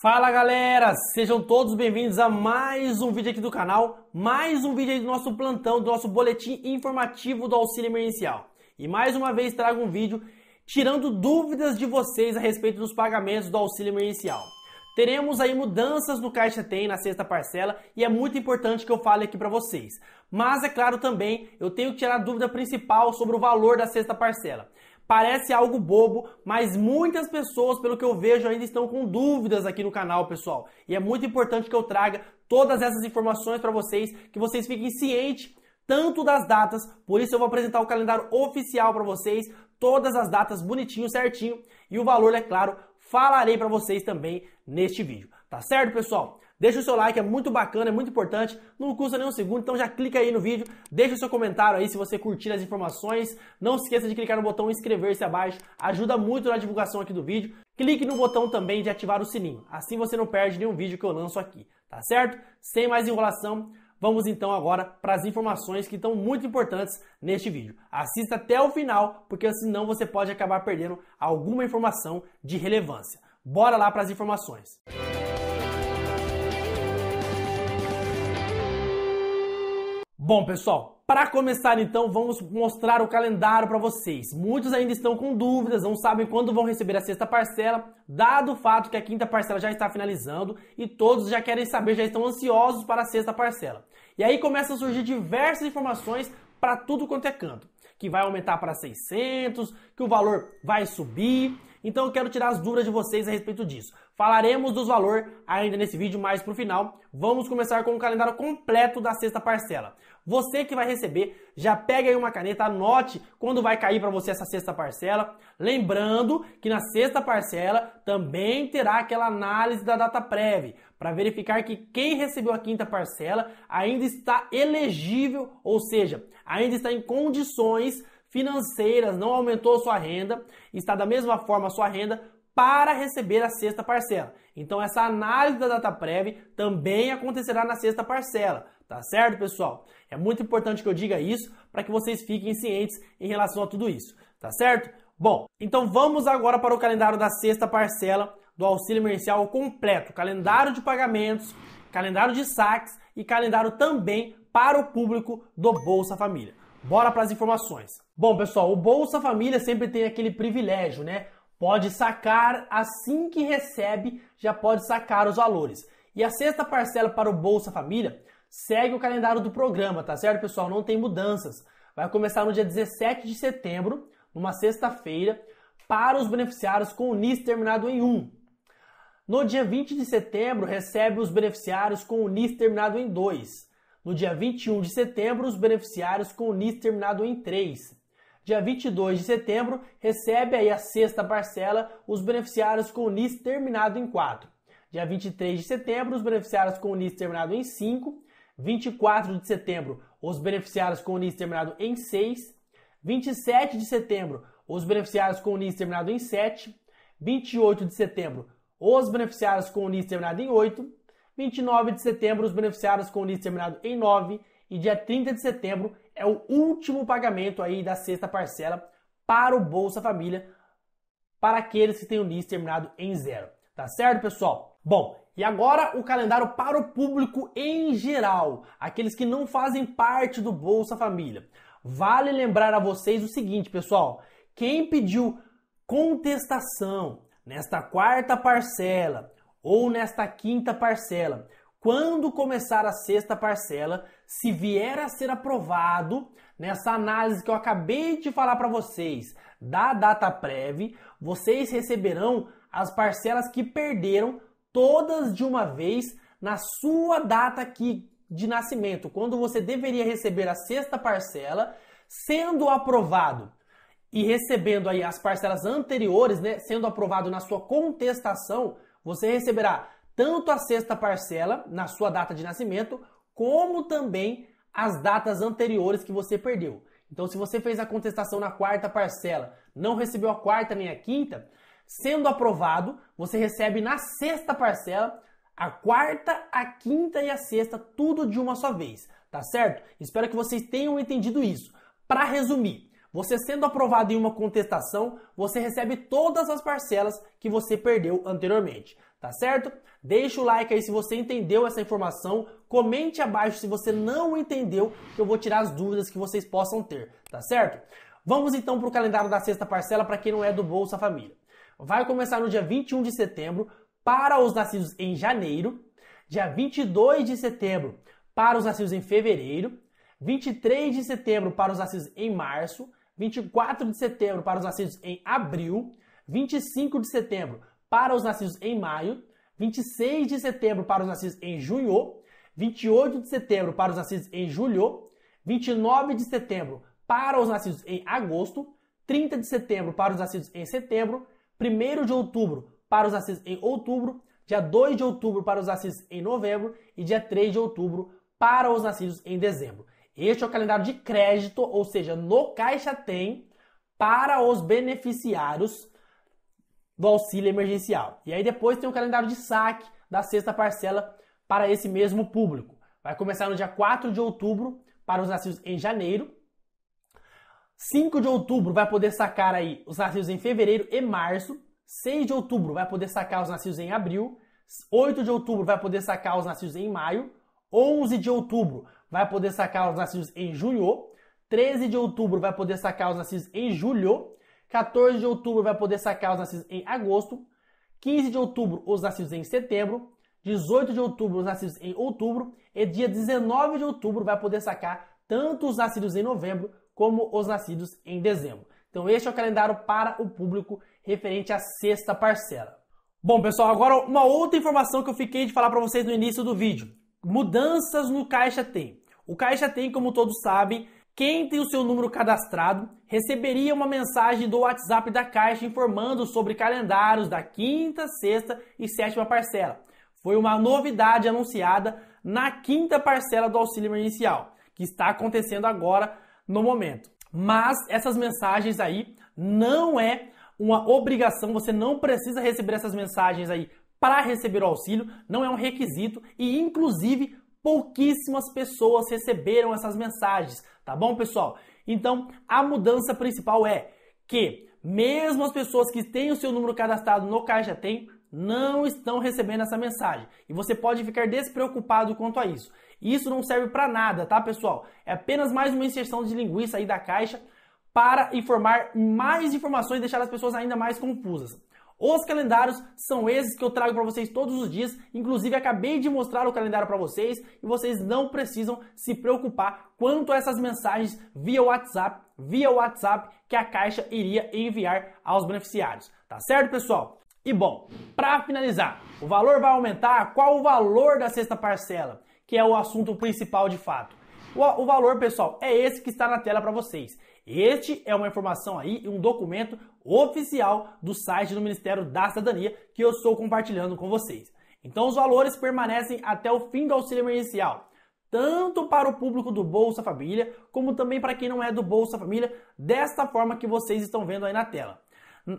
Fala galera, sejam todos bem-vindos a mais um vídeo aqui do canal, mais um vídeo aí do nosso plantão, do nosso boletim informativo do auxílio emergencial. E mais uma vez trago um vídeo tirando dúvidas de vocês a respeito dos pagamentos do auxílio emergencial. Teremos aí mudanças no Caixa Tem na sexta parcela e é muito importante que eu fale aqui para vocês. Mas é claro também, eu tenho que tirar a dúvida principal sobre o valor da sexta parcela. Parece algo bobo, mas muitas pessoas, pelo que eu vejo, ainda estão com dúvidas aqui no canal, pessoal. E é muito importante que eu traga todas essas informações para vocês, que vocês fiquem cientes tanto das datas, por isso eu vou apresentar o calendário oficial para vocês, todas as datas bonitinho, certinho, e o valor, é claro, falarei para vocês também neste vídeo. Tá certo, pessoal? Deixa o seu like, é muito bacana, é muito importante, não custa nem um segundo, então já clica aí no vídeo, deixa o seu comentário aí se você curtir as informações. Não se esqueça de clicar no botão inscrever-se abaixo, ajuda muito na divulgação aqui do vídeo. Clique no botão também de ativar o sininho, assim você não perde nenhum vídeo que eu lanço aqui, tá certo? Sem mais enrolação, vamos então agora para as informações que estão muito importantes neste vídeo. Assista até o final, porque senão você pode acabar perdendo alguma informação de relevância. Bora lá para as informações. Música Bom, pessoal, para começar então, vamos mostrar o calendário para vocês. Muitos ainda estão com dúvidas, não sabem quando vão receber a sexta parcela, dado o fato que a quinta parcela já está finalizando e todos já querem saber, já estão ansiosos para a sexta parcela. E aí começam a surgir diversas informações para tudo quanto é canto, que vai aumentar para 600, que o valor vai subir então eu quero tirar as dúvidas de vocês a respeito disso. Falaremos dos valores ainda nesse vídeo, mais o final. Vamos começar com o calendário completo da sexta parcela. Você que vai receber, já pega aí uma caneta, anote quando vai cair para você essa sexta parcela. Lembrando que na sexta parcela também terá aquela análise da data prévia para verificar que quem recebeu a quinta parcela ainda está elegível, ou seja, ainda está em condições financeiras, não aumentou sua renda, está da mesma forma sua renda para receber a sexta parcela. Então essa análise da data prévia também acontecerá na sexta parcela, tá certo, pessoal? É muito importante que eu diga isso para que vocês fiquem cientes em relação a tudo isso, tá certo? Bom, então vamos agora para o calendário da sexta parcela do auxílio emergencial completo, calendário de pagamentos, calendário de saques e calendário também para o público do Bolsa Família. Bora para as informações. Bom, pessoal, o Bolsa Família sempre tem aquele privilégio, né? Pode sacar assim que recebe, já pode sacar os valores. E a sexta parcela para o Bolsa Família segue o calendário do programa, tá certo, pessoal? Não tem mudanças. Vai começar no dia 17 de setembro, numa sexta-feira, para os beneficiários com o NIS terminado em 1. No dia 20 de setembro, recebe os beneficiários com o NIS terminado em 2. No dia 21 de setembro, os beneficiários com o NIS terminado em 3. Dia 22 de setembro, recebe aí a sexta parcela os beneficiários com o NIS terminado em 4. Dia 23 de setembro, os beneficiários com o NIS terminado em 5. 24 de setembro, os beneficiários com o NIS terminado em 6. 27 de setembro, os beneficiários com o NIS terminado em 7. 28 de setembro, os beneficiários com o NIS terminado em 8 29 de setembro, os beneficiários com o NIS terminado em 9 e dia 30 de setembro é o último pagamento aí da sexta parcela para o Bolsa Família para aqueles que têm o NIS terminado em zero. Tá certo, pessoal? Bom, e agora o calendário para o público em geral, aqueles que não fazem parte do Bolsa Família. Vale lembrar a vocês o seguinte, pessoal: quem pediu contestação nesta quarta parcela ou nesta quinta parcela. Quando começar a sexta parcela, se vier a ser aprovado nessa análise que eu acabei de falar para vocês da data prévia, vocês receberão as parcelas que perderam todas de uma vez na sua data aqui de nascimento, quando você deveria receber a sexta parcela, sendo aprovado e recebendo aí as parcelas anteriores, né, sendo aprovado na sua contestação, você receberá tanto a sexta parcela na sua data de nascimento, como também as datas anteriores que você perdeu. Então, se você fez a contestação na quarta parcela, não recebeu a quarta nem a quinta, sendo aprovado, você recebe na sexta parcela a quarta, a quinta e a sexta, tudo de uma só vez, tá certo? Espero que vocês tenham entendido isso. Para resumir, você sendo aprovado em uma contestação, você recebe todas as parcelas que você perdeu anteriormente, tá certo? Deixa o like aí se você entendeu essa informação, comente abaixo se você não entendeu, que eu vou tirar as dúvidas que vocês possam ter, tá certo? Vamos então para o calendário da sexta parcela para quem não é do Bolsa Família. Vai começar no dia 21 de setembro para os nascidos em janeiro, dia 22 de setembro para os nascidos em fevereiro, 23 de setembro para os nascidos em março, 24 de setembro para os nascidos em abril, 25 de setembro para os nascidos em maio, 26 de setembro para os nascidos em junho, 28 de setembro para os nascidos em julho, 29 de setembro para os nascidos em agosto, 30 de setembro para os nascidos em setembro, 1 de outubro para os nascidos em outubro, dia 2 de outubro para os nascidos em novembro e dia 3 de outubro para os nascidos em dezembro. Este é o calendário de crédito, ou seja, no caixa tem para os beneficiários do auxílio emergencial. E aí depois tem o calendário de saque da sexta parcela para esse mesmo público. Vai começar no dia 4 de outubro para os nascidos em janeiro. 5 de outubro vai poder sacar aí os nascidos em fevereiro e março. 6 de outubro vai poder sacar os nascidos em abril. 8 de outubro vai poder sacar os nascidos em maio. 11 de outubro vai poder sacar os nascidos em julho. 13 de outubro vai poder sacar os nascidos em julho. 14 de outubro vai poder sacar os nascidos em agosto. 15 de outubro, os nascidos em setembro. 18 de outubro, os nascidos em outubro. E dia 19 de outubro vai poder sacar tanto os nascidos em novembro como os nascidos em dezembro. Então, este é o calendário para o público referente à sexta parcela. Bom, pessoal, agora uma outra informação que eu fiquei de falar para vocês no início do vídeo. Mudanças no Caixa Tem. O Caixa tem, como todos sabem, quem tem o seu número cadastrado receberia uma mensagem do WhatsApp da Caixa informando sobre calendários da quinta, sexta e sétima parcela. Foi uma novidade anunciada na quinta parcela do auxílio emergencial, que está acontecendo agora no momento. Mas essas mensagens aí não é uma obrigação, você não precisa receber essas mensagens aí para receber o auxílio, não é um requisito e inclusive pouquíssimas pessoas receberam essas mensagens, tá bom, pessoal? Então, a mudança principal é que mesmo as pessoas que têm o seu número cadastrado no Caixa Tem não estão recebendo essa mensagem. E você pode ficar despreocupado quanto a isso. Isso não serve para nada, tá, pessoal? É apenas mais uma inserção de linguiça aí da Caixa para informar mais informações e deixar as pessoas ainda mais confusas. Os calendários são esses que eu trago para vocês todos os dias, inclusive acabei de mostrar o calendário para vocês e vocês não precisam se preocupar quanto a essas mensagens via WhatsApp, via WhatsApp que a Caixa iria enviar aos beneficiários, tá certo, pessoal? E bom, para finalizar, o valor vai aumentar? Qual o valor da sexta parcela? Que é o assunto principal de fato. O, valor, pessoal, é esse que está na tela para vocês. Este é uma informação aí, um documento oficial do site do Ministério da Cidadania que eu estou compartilhando com vocês. Então, os valores permanecem até o fim do auxílio emergencial, tanto para o público do Bolsa Família, como também para quem não é do Bolsa Família, desta forma que vocês estão vendo aí na tela. R$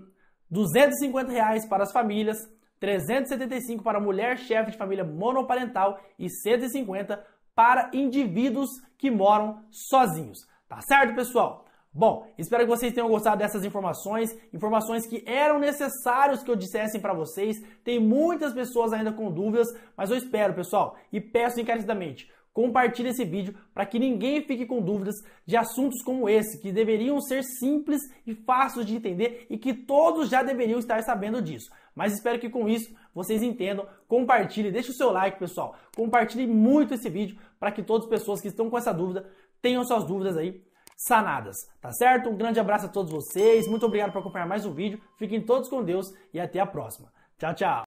250 reais para as famílias, 375 para mulher chefe de família monoparental e 150 para para indivíduos que moram sozinhos. Tá certo, pessoal? Bom, espero que vocês tenham gostado dessas informações, informações que eram necessárias que eu dissesse para vocês. Tem muitas pessoas ainda com dúvidas, mas eu espero, pessoal, e peço encarecidamente, Compartilhe esse vídeo para que ninguém fique com dúvidas de assuntos como esse, que deveriam ser simples e fáceis de entender e que todos já deveriam estar sabendo disso. Mas espero que com isso vocês entendam. Compartilhe, deixe o seu like, pessoal. Compartilhe muito esse vídeo para que todas as pessoas que estão com essa dúvida tenham suas dúvidas aí sanadas, tá certo? Um grande abraço a todos vocês. Muito obrigado por acompanhar mais um vídeo. Fiquem todos com Deus e até a próxima. Tchau, tchau.